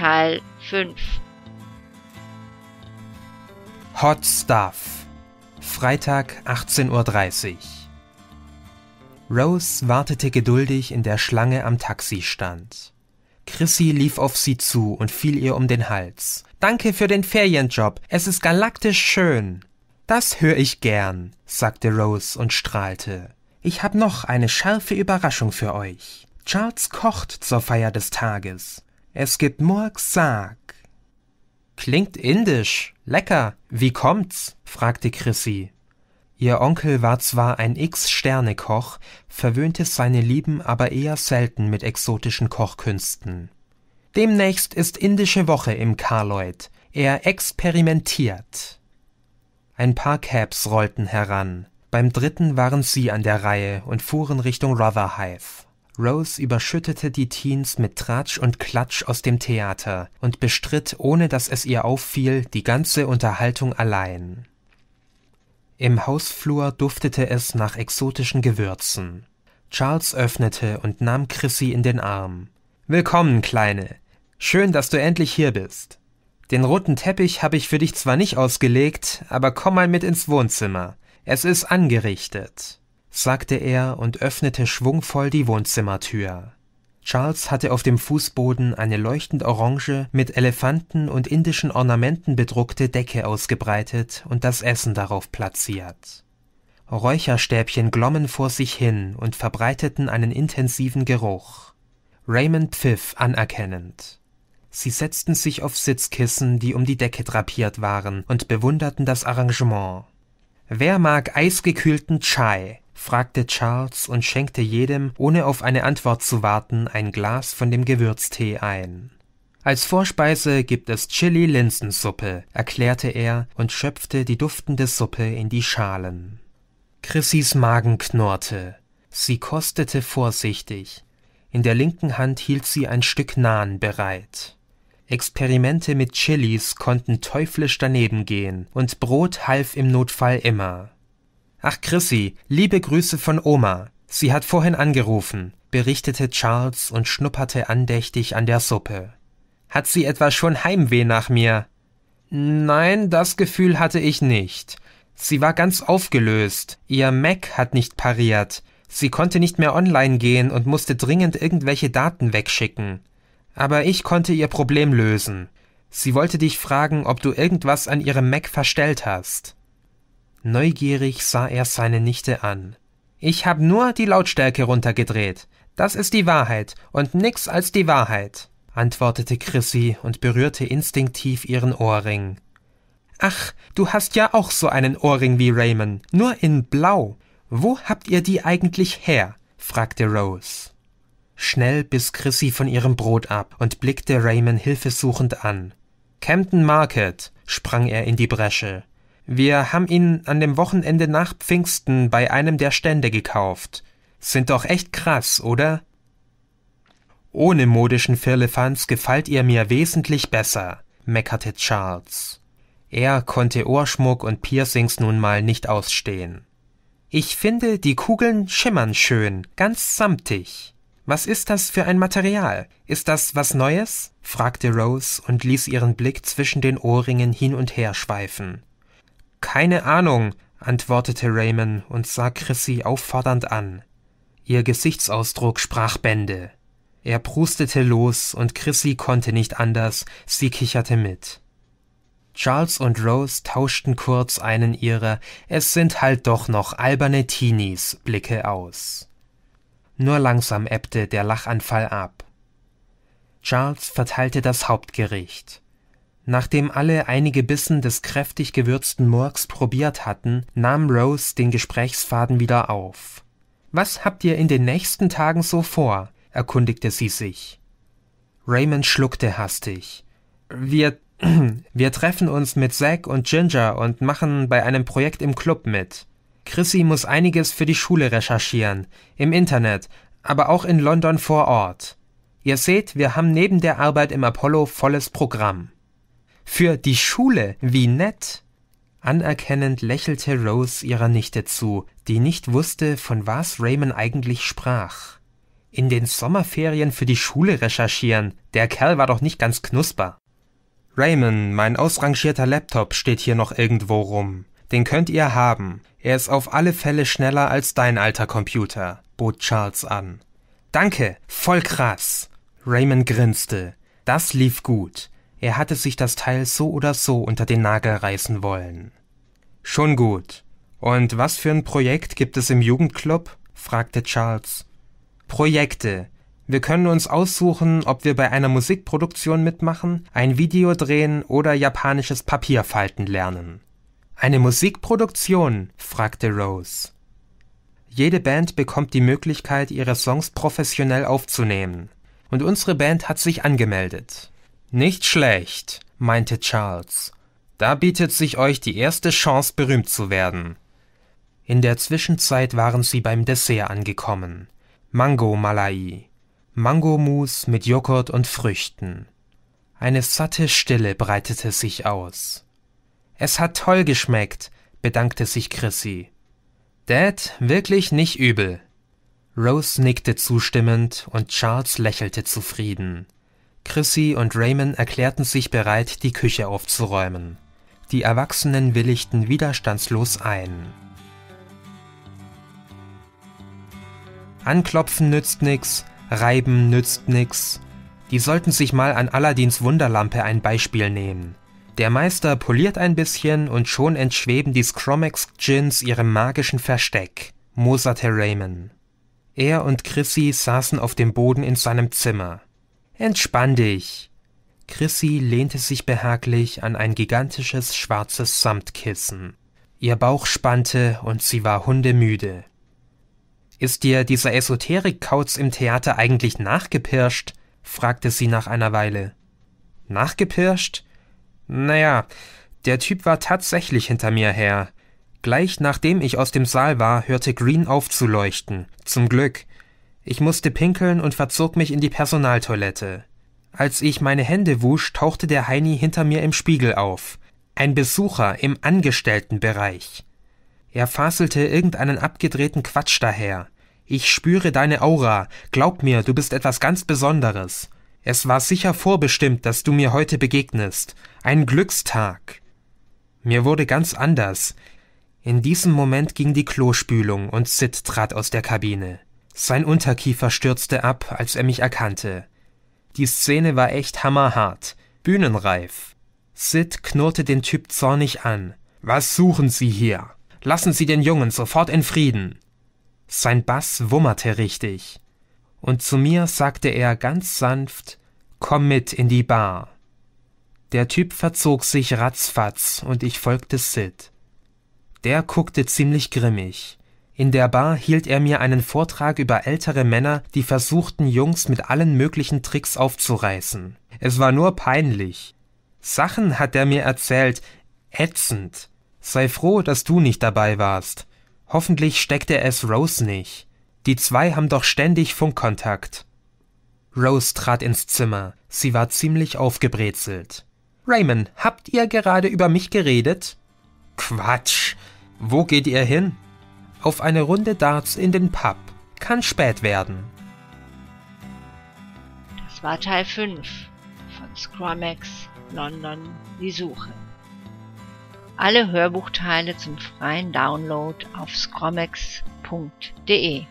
Teil 5. Hot Stuff. Freitag 18.30 Uhr. Rose wartete geduldig in der Schlange am Taxistand. Chrissy lief auf sie zu und fiel ihr um den Hals. Danke für den Ferienjob. Es ist galaktisch schön. Das höre ich gern, sagte Rose und strahlte. Ich habe noch eine scharfe Überraschung für euch. Charles kocht zur Feier des Tages. Es gibt Murksack. Klingt indisch. Lecker. Wie kommt's? fragte Chrissy. Ihr Onkel war zwar ein X-Sterne-Koch, verwöhnte seine Lieben aber eher selten mit exotischen Kochkünsten. Demnächst ist indische Woche im Karloid. Er experimentiert. Ein paar Cabs rollten heran. Beim dritten waren sie an der Reihe und fuhren Richtung Rotherhithe. Rose überschüttete die Teens mit Tratsch und Klatsch aus dem Theater und bestritt, ohne dass es ihr auffiel, die ganze Unterhaltung allein. Im Hausflur duftete es nach exotischen Gewürzen. Charles öffnete und nahm Chrissy in den Arm. Willkommen, Kleine. Schön, dass du endlich hier bist. Den roten Teppich habe ich für dich zwar nicht ausgelegt, aber komm mal mit ins Wohnzimmer. Es ist angerichtet sagte er und öffnete schwungvoll die Wohnzimmertür. Charles hatte auf dem Fußboden eine leuchtend orange, mit Elefanten und indischen Ornamenten bedruckte Decke ausgebreitet und das Essen darauf platziert. Räucherstäbchen glommen vor sich hin und verbreiteten einen intensiven Geruch. Raymond pfiff anerkennend. Sie setzten sich auf Sitzkissen, die um die Decke drapiert waren, und bewunderten das Arrangement. Wer mag eisgekühlten Chai? fragte Charles und schenkte jedem, ohne auf eine Antwort zu warten, ein Glas von dem Gewürztee ein. Als Vorspeise gibt es Chili-Linsensuppe, erklärte er und schöpfte die duftende Suppe in die Schalen. Chrissys Magen knurrte. Sie kostete vorsichtig. In der linken Hand hielt sie ein Stück Nahen bereit. Experimente mit Chilis konnten teuflisch daneben gehen, und Brot half im Notfall immer. Ach Chrissy, liebe Grüße von Oma. Sie hat vorhin angerufen, berichtete Charles und schnupperte andächtig an der Suppe. Hat sie etwa schon Heimweh nach mir? Nein, das Gefühl hatte ich nicht. Sie war ganz aufgelöst. Ihr Mac hat nicht pariert. Sie konnte nicht mehr online gehen und musste dringend irgendwelche Daten wegschicken. Aber ich konnte ihr Problem lösen. Sie wollte dich fragen, ob du irgendwas an ihrem Mac verstellt hast. Neugierig sah er seine Nichte an. Ich hab nur die Lautstärke runtergedreht. Das ist die Wahrheit und nix als die Wahrheit, antwortete Chrissy und berührte instinktiv ihren Ohrring. Ach, du hast ja auch so einen Ohrring wie Raymond, nur in blau. Wo habt ihr die eigentlich her? fragte Rose. Schnell biss Chrissy von ihrem Brot ab und blickte Raymond hilfesuchend an. Camden Market, sprang er in die Bresche. Wir haben ihn an dem Wochenende nach Pfingsten bei einem der Stände gekauft. Sind doch echt krass, oder? Ohne modischen Firlefanz gefällt ihr mir wesentlich besser, meckerte Charles. Er konnte Ohrschmuck und Piercings nun mal nicht ausstehen. Ich finde, die Kugeln schimmern schön, ganz samtig. Was ist das für ein Material? Ist das was Neues? fragte Rose und ließ ihren Blick zwischen den Ohrringen hin und her schweifen. Keine Ahnung, antwortete Raymond und sah Chrissy auffordernd an. Ihr Gesichtsausdruck sprach Bände. Er prustete los und Chrissy konnte nicht anders, sie kicherte mit. Charles und Rose tauschten kurz einen ihrer Es sind halt doch noch alberne Teenies Blicke aus. Nur langsam ebbte der Lachanfall ab. Charles verteilte das Hauptgericht. Nachdem alle einige Bissen des kräftig gewürzten Murks probiert hatten, nahm Rose den Gesprächsfaden wieder auf. Was habt ihr in den nächsten Tagen so vor? erkundigte sie sich. Raymond schluckte hastig. Wir, wir treffen uns mit Zack und Ginger und machen bei einem Projekt im Club mit. Chrissy muss einiges für die Schule recherchieren, im Internet, aber auch in London vor Ort. Ihr seht, wir haben neben der Arbeit im Apollo volles Programm. Für die Schule, wie nett! Anerkennend lächelte Rose ihrer Nichte zu, die nicht wusste, von was Raymond eigentlich sprach. In den Sommerferien für die Schule recherchieren, der Kerl war doch nicht ganz knusper. Raymond, mein ausrangierter Laptop steht hier noch irgendwo rum. Den könnt ihr haben. Er ist auf alle Fälle schneller als dein alter Computer, bot Charles an. Danke, voll krass. Raymond grinste. Das lief gut er hatte sich das Teil so oder so unter den Nagel reißen wollen. Schon gut. Und was für ein Projekt gibt es im Jugendclub? fragte Charles. Projekte. Wir können uns aussuchen, ob wir bei einer Musikproduktion mitmachen, ein Video drehen oder japanisches Papier falten lernen. Eine Musikproduktion? fragte Rose. Jede Band bekommt die Möglichkeit, ihre Songs professionell aufzunehmen. Und unsere Band hat sich angemeldet. Nicht schlecht, meinte Charles. Da bietet sich euch die erste Chance, berühmt zu werden. In der Zwischenzeit waren sie beim Dessert angekommen. Mango Malai. Mangomus mit Joghurt und Früchten. Eine satte Stille breitete sich aus. Es hat toll geschmeckt, bedankte sich Chrissy. Dad, wirklich nicht übel. Rose nickte zustimmend und Charles lächelte zufrieden. Chrissy und Raymond erklärten sich bereit, die Küche aufzuräumen. Die Erwachsenen willigten widerstandslos ein. Anklopfen nützt nix, reiben nützt nix. Die sollten sich mal an Aladdins Wunderlampe ein Beispiel nehmen. Der Meister poliert ein bisschen und schon entschweben die scromex Gins ihrem magischen Versteck, moserte Raymond. Er und Chrissy saßen auf dem Boden in seinem Zimmer. Entspann dich. Chrissy lehnte sich behaglich an ein gigantisches schwarzes Samtkissen. Ihr Bauch spannte und sie war hundemüde. Ist dir dieser Esoterik-Kauz im Theater eigentlich nachgepirscht? fragte sie nach einer Weile. Nachgepirscht? Naja, der Typ war tatsächlich hinter mir her. Gleich nachdem ich aus dem Saal war, hörte Green auf zu leuchten. Zum Glück. Ich musste pinkeln und verzog mich in die Personaltoilette. Als ich meine Hände wusch, tauchte der Heini hinter mir im Spiegel auf. Ein Besucher im Angestelltenbereich. Er faselte irgendeinen abgedrehten Quatsch daher. Ich spüre deine Aura. Glaub mir, du bist etwas ganz Besonderes. Es war sicher vorbestimmt, dass du mir heute begegnest. Ein Glückstag. Mir wurde ganz anders. In diesem Moment ging die Klospülung und Sid trat aus der Kabine. Sein Unterkiefer stürzte ab, als er mich erkannte. Die Szene war echt hammerhart, bühnenreif. Sid knurrte den Typ zornig an. Was suchen Sie hier? Lassen Sie den Jungen sofort in Frieden. Sein Bass wummerte richtig. Und zu mir sagte er ganz sanft Komm mit in die Bar. Der Typ verzog sich ratzfatz und ich folgte Sid. Der guckte ziemlich grimmig. In der Bar hielt er mir einen Vortrag über ältere Männer, die versuchten, Jungs mit allen möglichen Tricks aufzureißen. Es war nur peinlich. Sachen hat er mir erzählt, ätzend. Sei froh, dass du nicht dabei warst. Hoffentlich steckte es Rose nicht. Die zwei haben doch ständig Funkkontakt. Rose trat ins Zimmer. Sie war ziemlich aufgebrezelt. Raymond, habt ihr gerade über mich geredet? Quatsch. Wo geht ihr hin? auf eine Runde Darts in den Pub. Kann spät werden. Das war Teil 5 von Scrumex London Die Suche. Alle Hörbuchteile zum freien Download auf scromex.de